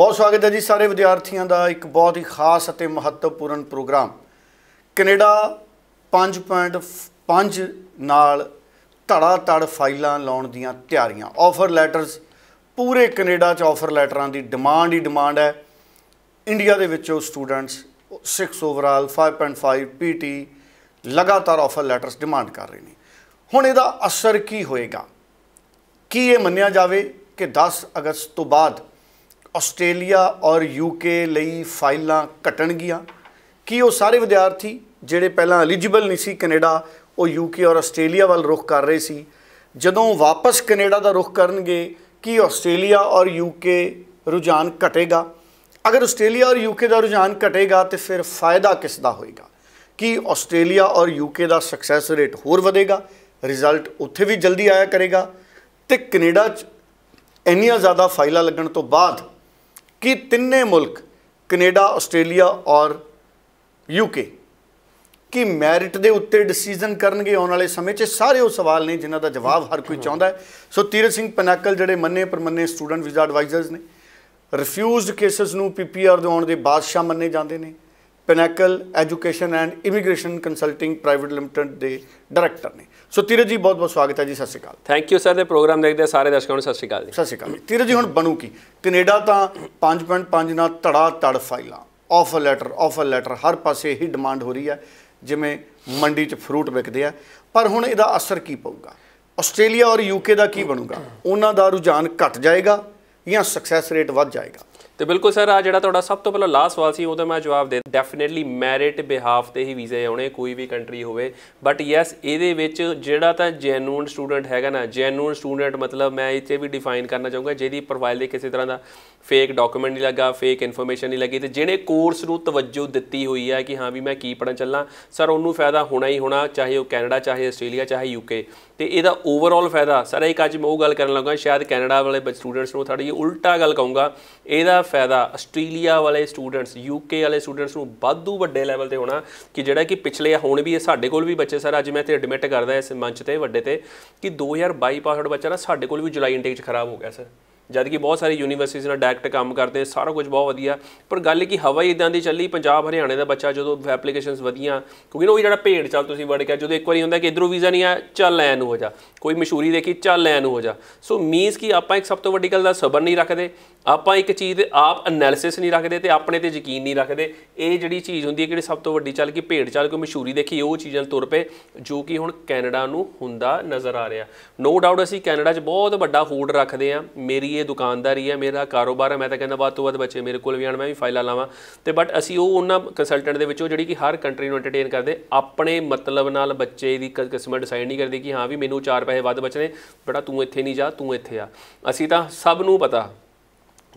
ਬਹੁਤ ਸਵਾਗਤ ਹੈ ਜੀ ਸਾਰੇ ਵਿਦਿਆਰਥੀਆਂ ਦਾ ਇੱਕ ਬਹੁਤ ਹੀ ਖਾਸ ਅਤੇ ਮਹੱਤਵਪੂਰਨ ਪ੍ਰੋਗਰਾਮ ਕੈਨੇਡਾ 5.5 ਨਾਲ ਧੜਾ ਧੜ ਫਾਈਲਾਂ ਲਾਉਣ ਦੀਆਂ ਤਿਆਰੀਆਂ ਆਫਰ ਲੈਟਰਸ ਪੂਰੇ ਕੈਨੇਡਾ 'ਚ ਆਫਰ ਲੈਟਰਾਂ ਦੀ ਡਿਮਾਂਡ ਹੀ ਡਿਮਾਂਡ ਹੈ ਇੰਡੀਆ ਦੇ ਵਿੱਚੋਂ ਸਟੂਡੈਂਟਸ 6 ਓਵਰਆਲ 5.5 ਪੀਟੀ ਲਗਾਤਾਰ ਆਫਰ ਲੈਟਰਸ ਡਿਮਾਂਡ ਕਰ ਰਹੇ ਨੇ ਹੁਣ ਇਹਦਾ ਅਸਰ ਕੀ ਹੋਏਗਾ ਕੀ ਇਹ ਮੰਨਿਆ ਜਾਵੇ ਕਿ 10 ਅਗਸਤ ਤੋਂ ਬਾਅਦ ਆਸਟ੍ਰੇਲੀਆ ਔਰ ਯੂਕੇ ਲਈ ਫਾਈਲਾਂ ਘਟਣਗੀਆਂ ਕੀ ਉਹ ਸਾਰੇ ਵਿਦਿਆਰਥੀ ਜਿਹੜੇ ਪਹਿਲਾਂ ਐਲੀਜੀਬਲ ਨਹੀਂ ਸੀ ਕੈਨੇਡਾ ਉਹ ਯੂਕੇ ਔਰ ਆਸਟ੍ਰੇਲੀਆ ਵੱਲ ਰੁਖ ਕਰ ਰਹੇ ਸੀ ਜਦੋਂ ਵਾਪਸ ਕੈਨੇਡਾ ਦਾ ਰੁਖ ਕਰਨਗੇ ਕੀ ਆਸਟ੍ਰੇਲੀਆ ਔਰ ਯੂਕੇ ਰੁਝਾਨ ਘਟੇਗਾ ਅਗਰ ਆਸਟ੍ਰੇਲੀਆ ਔਰ ਯੂਕੇ ਦਾ ਰੁਝਾਨ ਘਟੇਗਾ ਤੇ ਫਿਰ ਫਾਇਦਾ ਕਿਸ ਦਾ ਹੋਏਗਾ ਕਿ ਆਸਟ੍ਰੇਲੀਆ ਔਰ ਯੂਕੇ ਦਾ ਸਕਸੈਸ ਰੇਟ ਹੋਰ ਵਧੇਗਾ ਰਿਜ਼ਲਟ ਉੱਥੇ ਵੀ ਜਲਦੀ ਆਇਆ ਕਰੇਗਾ ਤੇ ਕੈਨੇਡਾ 'ਚ ਇੰਨੀਆਂ ਜ਼ਿਆਦਾ ਫਾਈਲਾਂ ਲੱਗਣ ਤੋਂ ਬਾਅਦ ਕਿ ਤਿੰਨੇ ਮੁਲਕ ਕੈਨੇਡਾ ਆਸਟ੍ਰੇਲੀਆ ਔਰ ਯੂਕੇ ਕਿ ਮੈਰਿਟ ਦੇ ਉੱਤੇ ਡਿਸੀਜਨ ਕਰਨਗੇ ਆਉਣ ਵਾਲੇ ਸਮੇਂ 'ਚ ਸਾਰੇ ਉਹ ਸਵਾਲ ਨੇ ਜਿਨ੍ਹਾਂ ਦਾ ਜਵਾਬ ਹਰ ਕੋਈ ਚਾਹੁੰਦਾ ਸੋ ਤੀਰਤ ਸਿੰਘ ਪਨਾਕਲ ਜਿਹੜੇ ਮੰਨੇ ਪਰਮੰਨੇ ਸਟੂਡੈਂਟ ਵੀਜ਼ਾ ਐਡਵਾਈਜ਼ਰਸ ਨੇ ਰਿਫਿਊਜ਼ਡ ਕੇਸਸ ਨੂੰ ਪੀਪੀਆਰ ਦੇ ਆਉਣ ਦੇ ਬਾਦਸ਼ਾਹ ਮੰਨੇ ਜਾਂਦੇ ਨੇ Pinnacle education and immigration consulting private limited ਦੇ ਡਾਇਰੈਕਟਰ ਨੇ ਸੋ ਤੀਰਜ ਜੀ ਬਹੁਤ ਬਹੁਤ ਸਵਾਗਤ ਹੈ ਜੀ ਸਤਿ ਸ਼੍ਰੀ ਅਕਾਲ ਥੈਂਕ ਯੂ ਸਰ ਦੇ ਪ੍ਰੋਗਰਾਮ ਦੇਖਦੇ ਸਾਰੇ ਦਰਸ਼ਕਾਂ ਨੂੰ ਸਤਿ ਸ਼੍ਰੀ ਅਕਾਲ ਜੀ ਸਤਿ ਸ਼੍ਰੀ ਅਕਾਲ ਤੀਰਜ ਜੀ ਹੁਣ ਬਣੂ ਕੀ ਕੈਨੇਡਾ ਤਾਂ 5.5 ਨਾਲ ਧੜਾ ਧੜ ਫਾਈਲਾਂ ਆਫਰ ਲੈਟਰ ਆਫਰ ਲੈਟਰ ਹਰ ਪਾਸੇ ਹੀ ਡਿਮਾਂਡ ਹੋ ਰਹੀ ਹੈ ਜਿਵੇਂ ਮੰਡੀ 'ਚ ਫਰੂਟ ਵਿਕਦੇ ਆ ਪਰ ਹੁਣ ਇਹਦਾ ਅਸਰ ਕੀ ਪਊਗਾ ਆਸਟ੍ਰੇਲੀਆ ਔਰ ਯੂਕੇ ਦਾ ਕੀ ਬਣੂਗਾ ਉਹਨਾਂ ਦਾ ਰੁਝਾਨ ਘਟ ਜਾਏਗਾ ਜਾਂ ਸਕਸੈਸ ਰੇਟ ਵੱਧ ਜਾਏਗਾ ਤੇ ਬਿਲਕੁਲ ਸਰ ਆ ਜਿਹੜਾ ਤੁਹਾਡਾ ਸਭ ਤੋਂ ਪਹਿਲਾਂ ਲਾਸਟ ਸਵਾਲ ਸੀ ਉਹਦਾ ਮੈਂ ਜਵਾਬ ਦੇ ਡੈਫੀਨਿਟਲੀ ਮੈਰਿਟ ਬਿਹਾਫ ਤੇ ਹੀ ਵੀਜ਼ੇ ਆਉਣੇ ਕੋਈ ਵੀ ਕੰਟਰੀ ਹੋਵੇ ਬਟ ਯੈਸ ਇਹਦੇ ਵਿੱਚ ਜਿਹੜਾ ਤਾਂ ਜੈਨੂਨ ਸਟੂਡੈਂਟ ਹੈਗਾ ਨਾ ਜੈਨੂਨ ਸਟੂਡੈਂਟ ਮਤਲਬ ਮੈਂ ਇੱਥੇ ਵੀ ਡਿਫਾਈਨ ਕਰਨਾ ਚਾਹੂੰਗਾ ਜਿਹਦੀ ਪ੍ਰੋਫਾਈਲ ਦੇ ਕਿਸੇ ਤਰ੍ਹਾਂ ਦਾ ਫੇਕ ਡਾਕੂਮੈਂਟ ਨਹੀਂ ਲੱਗਾ ਫੇਕ ਇਨਫੋਰਮੇਸ਼ਨ ਨਹੀਂ ਲੱਗੀ ਤੇ ਜਿਹਨੇ ਕੋਰਸ ਨੂੰ ਤਵੱਜੋ ਦਿੱਤੀ ਹੋਈ ਹੈ ਕਿ ਹਾਂ ਵੀ ਮੈਂ ਕੀ ਪੜਨ ਚੱਲਾਂ ਸਰ ਉਹਨੂੰ ਫਾਇਦਾ ਹੋਣਾ ਹੀ ਹੋਣਾ ਚਾਹੇ ਉਹ ਕੈਨੇਡਾ ਚਾਹੇ ਆਸਟ੍ਰੇਲੀਆ ਚਾਹੇ ਯੂਕੇ ਤੇ ਇਹਦਾ ਓਵਰਆਲ ਫਾਇਦਾ ਸਰ ਇੱਕ ਅੱਜ ਮੈਂ ਉਹ ਗੱਲ ਕਰਨ ਲੱਗਾ ਸ਼ਾਇਦ ਕੈਨੇਡਾ ਵਾਲੇ ਸਟੂਡੈਂਟਸ ਨੂੰ ਥੋੜੀ ਉਲਟਾ ਗੱਲ ਕਹੂੰਗਾ ਇਹਦਾ ਫਾਇਦਾ ਆਸਟ੍ਰੇਲੀਆ ਵਾਲੇ ਸਟੂਡੈਂਟਸ ਯੂਕੇ ਵਾਲੇ ਸਟੂਡੈਂਟਸ ਨੂੰ ਵੱਧੂ ਵੱਡੇ ਲੈਵਲ ਤੇ ਹੋਣਾ ਕਿ ਜਿਹੜਾ ਕਿ ਪਿਛਲੇ ਹੁਣ ਵੀ ਸਾਡੇ ਕੋਲ ਵੀ ਬੱਚੇ ਸਰ ਅੱਜ ਮੈਂ ਤੇ ਐਡਮਿਟ ਕਰਦਾ ਇਸ ਮੰਚ ਤੇ ਵੱਡੇ ਤੇ ਕਿ 2022 ਪਾਸਆਊਟ ਬੱਚਾ ਨਾ ਸਾਡੇ ਕੋਲ ਵੀ ਜੁਲਾਈ ਇਨਟੇਕ ਚ ਖਰਾਬ ਹੋ ਗਿਆ ਸਰ ਜਦ ਕਿ ਬਹੁਤ ਸਾਰੇ ਯੂਨੀਵਰਸਿਟੀਆਂ ਨਾਲ ਡਾਇਰੈਕਟ ਕੰਮ ਕਰਦੇ ਸਾਰਾ ਕੁਝ ਬਹੁਤ ਵਧੀਆ ਪਰ ਗੱਲ ਕਿ ਹਵਾ ਹੀ ਇਦਾਂ ਦੀ ਚੱਲੀ ਪੰਜਾਬ ਹਰਿਆਣਾ ਦਾ ਬੱਚਾ ਜਦੋਂ ਐਪਲੀਕੇਸ਼ਨਸ ਵਧੀਆਂ ਕਿਉਂਕਿ ਉਹ ਜਿਹੜਾ ਭੇਡ ਚੱਲ ਤੁਸੀਂ ਵੜ ਗਿਆ ਜਦੋਂ ਇੱਕ ਵਾਰੀ ਹੁੰਦਾ ਕਿ ਇਧਰੋਂ ਵੀਜ਼ਾ ਨਹੀਂ ਆ ਚੱਲ ਲੈ ਇਹਨੂੰ ਹੋ ਜਾ ਕੋਈ ਮਸ਼ਹੂਰੀ ਦੇਖੀ ਚੱਲ ਲੈ ਇਹਨੂੰ ਹੋ ਜਾ ਸੋ ਮੀਨਸ ਕਿ ਆਪਾਂ ਇੱਕ ਸਭ ਤੋਂ ਵੱਡੀ ਗੱਲ ਦਾ ਸਬਰ ਨਹੀਂ ਰੱਖਦੇ ਆਪਾਂ ਇੱਕ ਚੀਜ਼ ਦੇ ਆਪ ਐਨਾਲਿਸਿਸ ਨਹੀਂ ਰੱਖਦੇ ਤੇ ਆਪਣੇ ਤੇ ਯਕੀਨ ਨਹੀਂ ਰੱਖਦੇ ਇਹ ਜਿਹੜੀ ਚੀਜ਼ ਹੁੰਦੀ ਹੈ ਕਿਹੜੀ ਸਭ ਤੋਂ ਵੱਡੀ ਚੱਲ ਕਿ ਭੇਡ ਚੱਲ ਕੋਈ ਮਸ਼ਹੂਰੀ ਦੇਖੀ ਉਹ ਚੀਜ਼ਾਂ ਤੁਰ ਪਏ ਜੋ ਕਿ ਹੁਣ ਕੈਨੇਡਾ ਨੂੰ ਹੁੰਦਾ ਨਜ਼ਰ ਆ ਰਿਹਾ ਨੋ ਡਾਊਟ ਅਸੀਂ ਕੈਨੇਡਾ 'ਚ ਬਹੁਤ ਵੱਡਾ ਹੋਲਡ ਰੱਖਦੇ ਆ ਮੇਰੀ ਇਹ ਦੁਕਾਨਦਾਰੀ ਹੈ ਮੇਰਾ ਕਾਰੋਬਾਰ ਹੈ ਮੈਂ ਤਾਂ ਕਹਿੰਦਾ ਬਾਤ ਤੋਂ ਵੱਧ ਬੱਚੇ ਮੇਰੇ ਕੋਲ ਵੀ ਆਣ ਮੈਂ ਵੀ ਫਾਈਲਾਂ ਲਾਵਾਂ ਤੇ ਬਟ ਅਸੀਂ ਉਹ ਉਹਨਾਂ ਕੰਸਲਟੈਂਟ ਦੇ ਵਿੱਚੋਂ ਜਿਹੜੀ ਕਿ ਹਰ ਕੰਟਰੀ ਨੂੰ ਐਂਟਰਟੇਨ ਕਰਦੇ ਆਪਣੇ ਮਤਲਬ ਨਾਲ ਬੱਚੇ ਦੀ ਕਿਸਮਤ ਡਿਸਾਈਡ ਨਹੀਂ ਕਰਦੇ ਕਿ ਹਾਂ ਵੀ ਮੈਨੂੰ 4 ਪੈਸੇ ਵੱਧ ਬਚਨੇ ਬੜਾ ਤੂੰ ਇੱਥੇ ਨਹੀਂ ਜਾ ਤੂੰ ਇੱਥੇ ਆ ਅਸੀਂ ਤਾਂ ਸਭ ਨੂੰ ਪਤਾ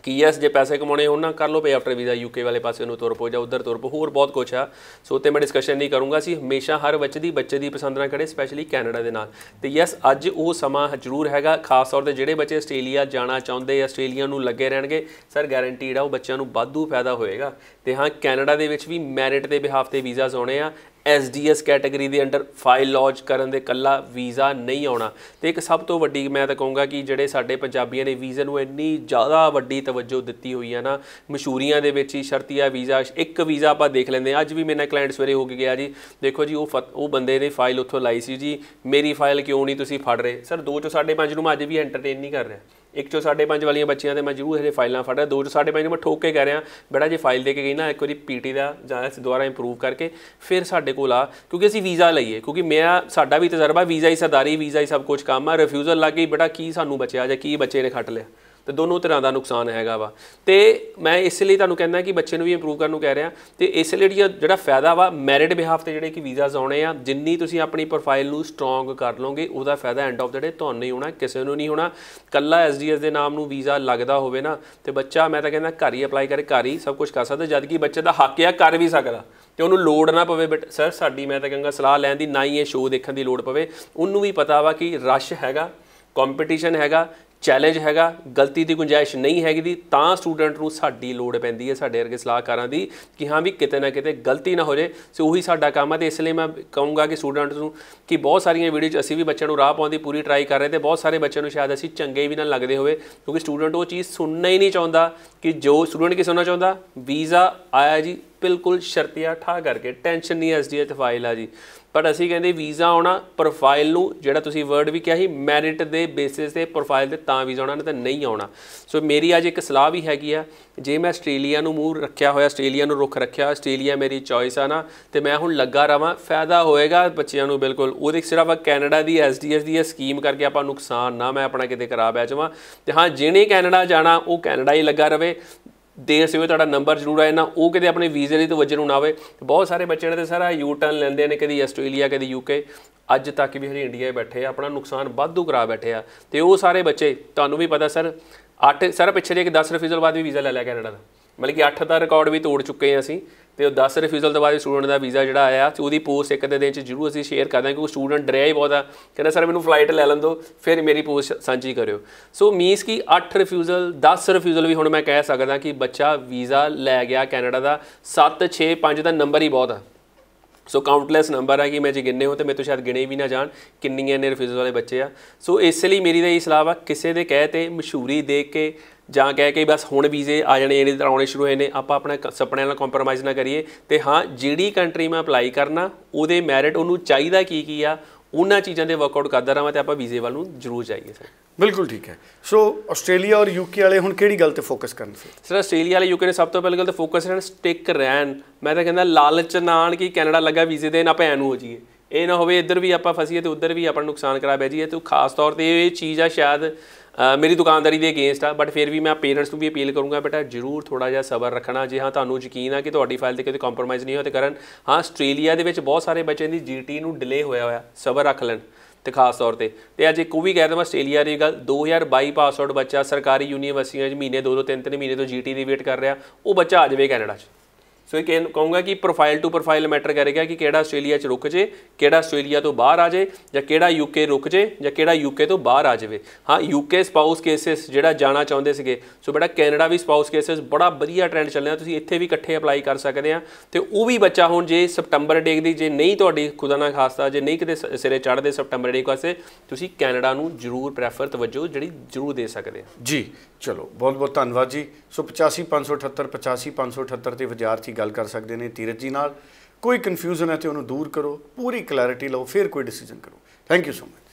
ਕੀ ਐਸ ਜੇ ਪੈਸੇ ਕਮਾਉਣੇ ਉਹਨਾਂ ਕਰ ਲੋ ਪੇ ਆਫਟਰ ਵੀਜ਼ਾ ਯੂਕੇ ਵਾਲੇ ਪਾਸੇ ਨੂੰ ਤੁਰ ਪੋ ਜਾ ਉਧਰ ਤੁਰ ਪੋ ਹੋਰ ਬਹੁਤ ਕੁਝ ਆ ਸੋ ਉਤੇ ਮੈਂ ਡਿਸਕਸ਼ਨ ਨਹੀਂ ਕਰੂੰਗਾ ਸੀ ਹਮੇਸ਼ਾ ਹਰ ਬੱਚੇ ਦੀ ਬੱਚੇ ਦੀ ਪਸੰਦ ਨਾਲ ਕਰੇ ਸਪੈਸ਼ਲੀ ਕੈਨੇਡਾ ਦੇ ਨਾਲ ਤੇ ਯੈਸ ਅੱਜ ਉਹ ਸਮਾਂ ਜ਼ਰੂਰ ਹੈਗਾ ਖਾਸ ਤੌਰ ਤੇ ਜਿਹੜੇ ਬੱਚੇ ਆਸਟ੍ਰੇਲੀਆ ਜਾਣਾ ਚਾਹੁੰਦੇ ਆਸਟ੍ਰੇਲੀਆ ਨੂੰ ਲੱਗੇ ਰਹਿਣਗੇ ਸਰ ਗਾਰੰਟੀਡ ਆ ਉਹ ਬੱਚਿਆਂ ਨੂੰ ਵਾਧੂ ਫਾਇਦਾ ਹੋਏਗਾ ਤੇ ਹਾਂ ਕੈਨੇਡਾ ਦੇ ਵਿੱਚ ਵੀ ਮੈਰਿਟ ਦੇ ਬਿਹਾਫ ਤੇ ਵੀਜ਼ਾਸ ਆਉਣੇ ਆ ਐਸਡੀਐਸ ਕੈਟਾਗਰੀ ਦੇ ਅੰਡਰ ਫਾਈਲ ਲੌਂਚ ਕਰਨ ਦੇ ਕੱਲਾ ਵੀਜ਼ਾ ਨਹੀਂ ਆਉਣਾ ਤੇ ਇੱਕ ਸਭ ਤੋਂ ਵੱਡੀ ਮੈਂ ਤਾਂ ਕਹੂੰਗਾ ਕਿ ਜਿਹੜੇ ਸਾਡੇ ਪੰਜਾਬੀਆਂ ਨੇ ਵੀਜ਼ੇ ਨੂੰ ਇੰਨੀ ਜ਼ਿਆਦਾ ਵੱਡੀ ਤਵੱਜੋ ਦਿੱਤੀ ਹੋਈ ਹੈ ਨਾ ਮਸ਼ਹੂਰੀਆਂ ਦੇ ਵਿੱਚ ਹੀ ਸ਼ਰਤੀਆ ਵੀਜ਼ਾ ਇੱਕ ਵੀਜ਼ਾ ਆਪਾਂ ਦੇਖ ਲੈਂਦੇ ਅੱਜ ਵੀ ਮੇਰੇ ਕਲਾਇੰਟ ਸਵੇਰੇ ਹੋ ਕੇ ਗਿਆ ਜੀ ਦੇਖੋ ਜੀ ਉਹ ਉਹ ਬੰਦੇ ਨੇ ਫਾਈਲ ਉੱਥੋਂ ਲਾਈ ਸੀ ਜੀ ਮੇਰੀ ਫਾਈਲ ਕਿਉਂ ਨਹੀਂ ਤੁਸੀਂ ਫੜ ਰਹੇ ਸਰ 2 ਚੋਂ 5.5 ਨੂੰ ਮੈਂ ਅੱਜ ਵੀ ਐਂਟਰਟੇਨ ਨਹੀਂ ਕਰ ਰਿਹਾ ਇੱਕ ਸਾਡੇ 5.5 ਵਾਲੀਆਂ ਬੱਚੀਆਂ ਤੇ ਮੈਂ ਜ਼ਰੂਰ ਇਹਦੇ ਫਾਈਲਾਂ ਫੜਾ ਦੋ ਦੋ ਸਾਡੇ 5.5 ਮੈਂ ਠੋਕ ਕੇ ਕਹਿ ਰਿਹਾ ਬੜਾ ਜੇ ਫਾਈਲ ਦੇ ਕੇ ਗਈ ਨਾ ਇੱਕ ਵਾਰੀ ਪੀਟੀ ਦਾ ਜਾਂ ਦੁਬਾਰਾ ਇੰਪਰੂਵ ਕਰਕੇ ਫਿਰ ਸਾਡੇ ਕੋਲ ਆ ਕਿਉਂਕਿ ਅਸੀਂ ਵੀਜ਼ਾ ਲਈਏ ਕਿਉਂਕਿ ਮੇਰਾ ਸਾਡਾ ਵੀ ਤਜਰਬਾ ਵੀਜ਼ਾ ਹੀ ਸਰਦਾਰੀ ਵੀਜ਼ਾ ਹੀ ਸਭ ਕੁਝ ਕੰਮ ਆ ਰਿਫਿਊਜ਼ਲ ਲੱਗ ਗਈ ਬੜਾ ਕੀ ਸਾਨੂੰ ਬਚਿਆ ਜਾਂ ਕੀ ਬੱਚੇ ਨੇ ਖੱਟ ਲਿਆ ਤੇ ਦੋਨੋਂ ਤਰ੍ਹਾਂ ਦਾ ਨੁਕਸਾਨ ਹੈਗਾ ਵਾ ਤੇ ਮੈਂ ਇਸ ਲਈ ਤੁਹਾਨੂੰ ਕਹਿੰਦਾ ਕਿ ਬੱਚੇ ਨੂੰ ਵੀ ਇੰਪਰੂਵ ਕਰਨ ਨੂੰ ਕਹਿ ਰਿਹਾ ਤੇ ਇਸ ਲਈ ਜਿਹੜਾ ਫਾਇਦਾ ਵਾ ਮੈਰਿਟ ਬਿਹਾਫ ਤੇ ਜਿਹੜੇ ਕਿ ਵੀਜ਼ਾਸ ਆਉਣੇ ਆ ਜਿੰਨੀ ਤੁਸੀਂ ਆਪਣੀ ਪ੍ਰੋਫਾਈਲ ਨੂੰ ਸਟਰੋਂਗ ਕਰ ਲਓਗੇ ਉਹਦਾ ਫਾਇਦਾ ਐਂਡ ਆਫ ਦਾ ਡੇ ਤੁਹਾਨੂੰ ਹੀ ਹੋਣਾ ਕਿਸੇ ਨੂੰ ਨਹੀਂ ਹੋਣਾ ਕੱਲਾ ਐਸਡੀਐਸ ਦੇ ਨਾਮ ਨੂੰ ਵੀਜ਼ਾ ਲੱਗਦਾ ਹੋਵੇ ਨਾ ਤੇ ਬੱਚਾ ਮੈਂ ਤਾਂ ਕਹਿੰਦਾ ਘਰ ਹੀ ਅਪਲਾਈ ਕਰੇ ਘਰ ਹੀ ਸਭ ਕੁਝ ਕਰ ਸਕਦਾ ਜਦ ਕਿ ਬੱਚੇ ਦਾ ਹੱਕ ਆ ਕਰ ਵੀ ਸਕਦਾ ਤੇ ਉਹਨੂੰ ਲੋੜ ਨਾ ਪਵੇ ਬਟ ਸਰ ਸਾਡੀ ਮੈਂ ਤਾਂ ਕਹਿੰਗਾ ਸਲਾਹ ਲੈਣ ਦੀ ਨਾ ਹੀ ਇਹ ਸ਼ੋਅ ਦੇਖਣ ਦੀ ਲੋੜ ਪਵੇ ਉਹਨੂੰ ਵੀ ਪਤਾ ਵਾ ਕਿ ਰਸ਼ ਹੈਗਾ ਕੰਪੀਟੀਸ਼ਨ ਹੈਗਾ ਚੈਲੰਜ ਹੈਗਾ ਗਲਤੀ ਦੀ ਗੁੰਜਾਇਸ਼ ਨਹੀਂ ਹੈਗੀ ਦੀ ਤਾਂ ਸਟੂਡੈਂਟ ਨੂੰ ਸਾਡੀ ਲੋੜ ਪੈਂਦੀ ਹੈ ਸਾਡੇ ਵਰਗੇ ਸਲਾਹਕਾਰਾਂ ਦੀ ਕਿ ਹਾਂ ਵੀ ਕਿਤੇ ਨਾ ਕਿਤੇ ਗਲਤੀ ਨਾ ਹੋ ਜਾਏ ਸੋ ਉਹੀ ਸਾਡਾ ਕੰਮ ਹੈ ਤੇ ਇਸ ਲਈ ਮੈਂ ਕਹੂੰਗਾ ਕਿ ਸਟੂਡੈਂਟਸ ਨੂੰ ਕਿ ਬਹੁਤ ਸਾਰੀਆਂ ਵੀਡੀਓ 'ਚ ਅਸੀਂ ਵੀ ਬੱਚਿਆਂ ਨੂੰ ਰਾਹ ਪਾਉਣ ਦੀ ਪੂਰੀ ਟਰਾਈ ਕਰ ਰਹੇ ਤੇ ਬਹੁਤ ਸਾਰੇ ਬੱਚਿਆਂ ਨੂੰ ਸ਼ਾਇਦ ਅਸੀਂ ਚੰਗੇ ਵੀ ਨਾ ਲੱਗਦੇ ਹੋਵੇ ਕਿਉਂਕਿ ਸਟੂਡੈਂਟ ਉਹ ਚੀਜ਼ ਸੁਣਨਾ ਹੀ ਨਹੀਂ ਚਾਹੁੰਦਾ ਕਿ ਜੋ ਸਟੂਡੈਂਟ ਕੀ ਸੁਣਨਾ ਚਾਹੁੰਦਾ ਵੀਜ਼ਾ ਆਇਆ ਜੀ ਬਿਲਕੁਲ ਸ਼ਰਤੀਆਂ ਠਾ ਕਰਕੇ ਟੈਨਸ਼ਨ ਨਹੀਂ ਐਸਡੀਐਚ ਫਾਈਲ ਆ ਜੀ ਪਰ ਅਸੀਂ ਕਹਿੰਦੇ ਵੀਜ਼ਾ ਆਉਣਾ ਪ੍ਰੋਫਾਈਲ ਨੂੰ ਜਿਹੜਾ ਤੁਸੀਂ ਵਰਡ ਵੀ ਕਿਹਾ ਸੀ ਮੈਰਿਟ ਦੇ ਬੇਸਿਸ ਤੇ ਪ੍ਰੋਫਾਈਲ ਤੇ ਤਾਂ ਵੀਜ਼ਾ ਆਉਣਾ ਨਹੀਂ ਤਾਂ ਨਹੀਂ ਆਉਣਾ ਸੋ ਮੇਰੀ ਅੱਜ ਇੱਕ ਸਲਾਹ ਵੀ ਹੈਗੀ ਆ ਜੇ ਮੈਂ ਆਸਟ੍ਰੇਲੀਆ ਨੂੰ ਮੂਹ ਰੱਖਿਆ ਹੋਇਆ ਆਸਟ੍ਰੇਲੀਆ ਨੂੰ ਰੁੱਖ ਰੱਖਿਆ ਆਸਟ੍ਰੇਲੀਆ ਮੇਰੀ ਚੋਇਸ ਆ ਨਾ ਤੇ ਮੈਂ ਹੁਣ ਲੱਗਾ ਰਵਾਂ ਫਾਇਦਾ ਹੋਏਗਾ ਬੱਚਿਆਂ ਨੂੰ ਬਿਲਕੁਲ ਉਹਦੇ ਸਿਰਫ ਕੈਨੇਡਾ ਦੀ ਐਸਡੀਐਸ ਦੀ ਸਕੀਮ ਕਰਕੇ ਆਪਾਂ ਨੁਕਸਾਨ ਨਾ ਮੈਂ ਆਪਣਾ ਕਿਤੇ ਖਰਾਬ ਐ ਜਾਵਾਂ ਤੇ ਹਾਂ ਜਿਹਨੇ ਕੈਨੇਡਾ ਜਾਣਾ ਉਹ ਕੈਨੇਡਾ ਹੀ ਲੱਗਾ ਰਵੇ ਦੇਰ ਉਹ ਤੁਹਾਡਾ ਨੰਬਰ ਜ਼ਰੂਰ ਆਏ ਨਾ ਉਹ ਕਿਤੇ ਆਪਣੇ ਵੀਜ਼ੇ ਦੀ ਤਵੱਜਹ ਨੂੰ ਨਾ ਆਵੇ ਬਹੁਤ ਸਾਰੇ ਬੱਚੇ ਨੇ ਤੇ ਸਾਰਾ ਯੂ ਟਰਨ ਲੈਂਦੇ ਨੇ ਕਦੀ ਆਸਟ੍ਰੇਲੀਆ ਕਦੀ ਯੂਕੇ ਅੱਜ ਤੱਕ ਵੀ ਹਰੀ ਇੰਡੀਆ ਬੈਠੇ ਆ ਆਪਣਾ ਨੁਕਸਾਨ ਵਾਧੂ ਕਰਾ ਬੈਠੇ ਆ ਤੇ ਉਹ ਸਾਰੇ ਬੱਚੇ ਤੁਹਾਨੂੰ ਵੀ ਪਤਾ ਸਰ 8 ਸਾਰਾ ਪਿੱਛੇ ਦੇ 10 ਰਫੀਜ਼ਲ ਬਾਅਦ ਵੀ ਵੀਜ਼ਾ ਲੈ ਲਿਆ ਕੈਨੇਡਾ ਦਾ ਮਤਲਬ ਕਿ 8 ਦਾ ਰਿਕਾਰਡ ਵੀ ਤੋੜ ਚੁੱਕੇ ਆ ਅਸੀਂ ਤੇ ਉਹ 10 ਰਿਫਿਊਜ਼ਲ ਤੋਂ ਬਾਅਦ ਸਟੂਡੈਂਟ ਦਾ ਵੀਜ਼ਾ ਜਿਹੜਾ ਆਇਆ ਤੇ ਉਹਦੀ ਪੋਸਟ ਇੱਕ ਦੇ ਦਿਨ ਚ ਜ਼ਰੂਰ ਅਸੀਂ ਸ਼ੇਅਰ ਕਰਦੇ ਹਾਂ ਕਿਉਂਕਿ ਸਟੂਡੈਂਟ ਡਰਿਆ ਹੀ ਬਹੁਤ ਆ ਕਹਿੰਦਾ ਸਰ ਮੈਨੂੰ ਫਲਾਈਟ ਲੈ ਲੈਣ ਫਿਰ ਮੇਰੀ ਪੋਸਟ ਸਾਂਝੀ ਕਰਿਓ ਸੋ ਮੀਨਸ ਕਿ 8 ਰਿਫਿਊਜ਼ਲ 10 ਰਿਫਿਊਜ਼ਲ ਵੀ ਹੁਣ ਮੈਂ ਕਹਿ ਸਕਦਾ ਕਿ ਬੱਚਾ ਵੀਜ਼ਾ ਲੈ ਗਿਆ ਕੈਨੇਡਾ ਦਾ 7 6 5 ਦਾ ਨੰਬਰ ਹੀ ਬਹੁਤ ਆ ਸੋ ਕਾਊਂਟਲੈਸ ਨੰਬਰ ਆ ਕਿ ਮੈਂ ਜੇ ਗਿਣਨੇ ਹੋ ਤੇ ਮੈਂ ਤੋਂ ਸ਼ਾਇਦ ਗਿਣੇ ਵੀ ਨਾ ਜਾਣ ਕਿੰਨੀਆਂ ਨੇ ਰਿਫਿਊਜ਼ ਵਾਲੇ ਬੱਚੇ ਆ ਸੋ ਇਸ ਲਈ ਮੇਰੀ ਤਾਂ ਇਹ ਸਲਾਹ ਆ ਕਿਸੇ ਦੇ ਕਹਿ ਤੇ ਮਸ਼ਹੂਰੀ ਦੇ ਕੇ ਜਾਂ ਕਹਿ ਕੇ ਬਸ ਹੁਣ ਵੀਜ਼ੇ ਆ ਜਾਣੇ ਇਹਨੇ ਆਉਣੇ ਸ਼ੁਰੂ ਹੋਏ ਨੇ ਆਪਾਂ ਆਪਣੇ ਸੁਪਨਿਆਂ ਨਾਲ ਕੰਪਰੋਮਾਈਜ਼ ਨਾ ਕਰੀਏ ਤੇ ਹਾਂ ਜਿਹੜੀ ਕੰਟਰੀ ਮੈਂ ਅਪਲਾਈ ਕਰਨਾ ਉਹਦੇ ਮੈਰਿਟ ਉਹਨੂੰ ਚਾਹੀਦਾ ਕੀ ਕੀ ਆ ਉਹਨਾਂ ਚੀਜ਼ਾਂ ਦੇ ਵਰਕਆਊਟ ਕਰਦਾ ਰਹਾਂ ਤੇ ਆਪਾਂ ਵੀਜ਼ੇ ਵੱਲ ਨੂੰ ਜ਼ਰੂਰ ਜਾਈਏ ਸਰ ਬਿਲਕੁਲ ਠੀਕ ਹੈ ਸੋ ਆਸਟ੍ਰੇਲੀਆ ਔਰ ਯੂਕੇ ਵਾਲੇ ਹੁਣ ਕਿਹੜੀ ਗੱਲ ਤੇ ਫੋਕਸ ਕਰਨ ਸਰ ਸਰ ਆਸਟ੍ਰੇਲੀਆ ਵਾਲੇ ਯੂਕੇ ਨੇ ਸਭ ਤੋਂ ਪਹਿਲੀ ਗੱਲ ਤੇ ਫੋਕਸ ਰਹਿਣ ਸਟਿਕ ਰਹਿਣ ਮੈਂ ਤਾਂ ਕਹਿੰਦਾ ਲਾਲਚ ਨਾਲ ਕਿ ਕੈਨੇਡਾ ਲੱਗਾ ਵੀਜ਼ੇ ਦੇ ਨਾ ਆਪਾਂ ਨੂੰ ਹੋ ਜਾਈਏ ਇਹ ਨਾ ਹੋਵੇ ਇੱਧਰ ਵੀ ਆਪਾਂ ਫਸੀਏ ਤੇ ਉੱਧਰ ਵੀ ਆਪਾਂ ਨੁਕਸਾਨ ਕਰਾ ਬੈ ਜਾਈਏ ਤੇ ਖਾਸ ਤੌਰ ਤੇ ਇਹ ਚੀਜ਼ ਆ ਸ਼ਾਇਦ ਮੇਰੀ ਦੁਕਾਨਦਾਰੀ ਦੇ ਅਗੇਂਸਟ ਆ ਬਟ ਫਿਰ ਵੀ ਮੈਂ ਪੇਰੈਂਟਸ ਨੂੰ ਵੀ ਅਪੀਲ ਕਰੂੰਗਾ ਬੇਟਾ ਜਰੂਰ ਥੋੜਾ ਜਿਹਾ ਸਬਰ ਰੱਖਣਾ ਜੇ ਹਾਂ ਤੁਹਾਨੂੰ ਯਕੀਨ ਆ ਕਿ ਤੁਹਾਡੀ ਫਾਈਲ ਤੇ ਕਿਤੇ ਕੰਪਰੋਮਾਈਜ਼ ਨਹੀਂ ਹੋਇਆ ਤੇ ਕਰਨ ਹਾਂ ਆਸਟ੍ਰੇਲੀਆ ਦੇ ਵਿੱਚ ਬਹੁਤ ਸਾਰੇ ਬੱਚੇ ਦੀ ਜੀਟੀ ਨੂੰ ਡਿਲੇ ਹੋਇਆ ਹੋਇਆ ਸਬਰ ਰੱਖ ਲੈਣ ਤੇ ਖਾਸ ਤੌਰ ਤੇ ਤੇ ਅੱਜ ਇੱਕ ਉਹ ਵੀ ਕਹਿ ਰਿਹਾ ਮੈਂ ਆਸਟ੍ਰੇਲੀਆ ਦੀ ਗੱਲ 2022 ਪਾਸਵਰਡ ਬੱਚਾ ਸਰਕਾਰੀ ਯੂਨੀਵਰਸਿਟੀਆਂ 'ਚ ਮਹੀਨੇ 2-2 3-3 ਮਹੀਨੇ ਤੋਂ ਜੀਟੀ ਦੀ ਵੇਟ ਕਰ ਰਿਹਾ ਉਹ ਬੱਚਾ ਆ ਜਾਵੇ ਕੈਨੇਡਾ 'ਚ ਸੋ ਇਹ ਕਹੂੰਗਾ ਕਿ ਪ੍ਰੋਫਾਈਲ ਟੂ ਪ੍ਰੋਫਾਈਲ ਮੈਟਰ ਕਰੇਗਾ ਕਿ ਕਿਹੜਾ ਆਸਟ੍ਰੇਲੀਆ 'ਚ ਰੁਕ ਜੇ ਕਿਹੜਾ ਆਸਟ੍ਰੇਲੀਆ ਤੋਂ ਬਾਹਰ ਆ ਜੇ ਜਾਂ ਕਿਹੜਾ ਯੂਕੇ ਰੁਕ ਜੇ ਜਾਂ ਕਿਹੜਾ ਯੂਕੇ ਤੋਂ ਬਾਹਰ ਆ ਜਾਵੇ ਹਾਂ ਯੂਕੇ ਸਪਾਊਸ ਕੇਸਸ ਜਿਹੜਾ ਜਾਣਾ ਚਾਹੁੰਦੇ ਸੀਗੇ ਸੋ ਬੜਾ ਕੈਨੇਡਾ ਵੀ ਸਪਾਊਸ ਕੇਸਸ ਬੜਾ ਵਧੀਆ ਟ੍ਰੈਂਡ ਚੱਲ ਰਿਹਾ ਤੁਸੀਂ ਇੱਥੇ ਵੀ ਇਕੱਠੇ ਅਪਲਾਈ ਕਰ ਸਕਦੇ ਆ ਤੇ ਉਹ ਵੀ ਬੱਚਾ ਹੁਣ ਜੇ ਸਪਟੰਬਰ ਡੇਕ ਦੀ ਜੇ ਨਹੀਂ ਤੁਹਾਡੀ ਖੁਦਾ ਨਾ ਖਾਸਤਾ ਜੇ ਨਹੀਂ ਕਿਤੇ ਸਿਰੇ ਚੜਦੇ ਸਪਟੰਬਰ ਡੇਕ ਵਾਸਤੇ ਤੁਸੀਂ ਕੈਨੇਡਾ ਨੂੰ ਜ਼ਰੂਰ ਪ੍ਰੈਫਰ ਤਵੱਜੋ ਜਿਹੜੀ ਜ਼ਰੂਰ ਦੇ ਸਕਦੇ ਆ ਜੀ ਚਲੋ ਬਹੁਤ ਬਹੁਤ ਧੰਨਵਾਦ ਜੀ ਸੋ 85578 85578 ਤੇ ਵਿਦਿਆਰਥੀ ਗੱਲ ਕਰ ਸਕਦੇ ਨੇ ਧੀਰਜ ਜੀ ਨਾਲ ਕੋਈ ਕਨਫਿਊਜ਼ਨ ਹੈ ਤੇ ਉਹਨੂੰ ਦੂਰ ਕਰੋ ਪੂਰੀ ਕਲੈਰਿਟੀ ਲਓ ਫਿਰ ਕੋਈ ਡਿਸੀਜਨ ਕਰੋ ਥੈਂਕ ਯੂ ਸੋ ਮਚ